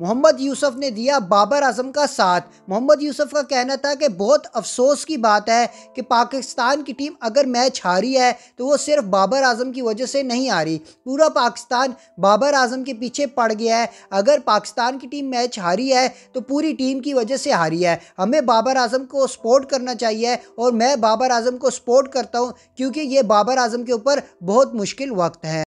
मोहम्मद यूसुफ ने दिया बाबर आजम का साथ मोहम्मद यूसुफ का कहना था कि बहुत अफसोस की बात है कि पाकिस्तान की टीम अगर मैच हारी है तो वो सिर्फ बाबर आजम की वजह से नहीं हारी पूरा पाकिस्तान बाबर आजम के पीछे पड़ गया है अगर पाकिस्तान की टीम मैच हारी है तो पूरी टीम की वजह से हारी है हमें बाबर आजम को सपोर्ट करना चाहिए और मैं बाबर आजम को सपोर्ट करता हूँ क्योंकि ये बाबर आजम के ऊपर बहुत मुश्किल वक्त है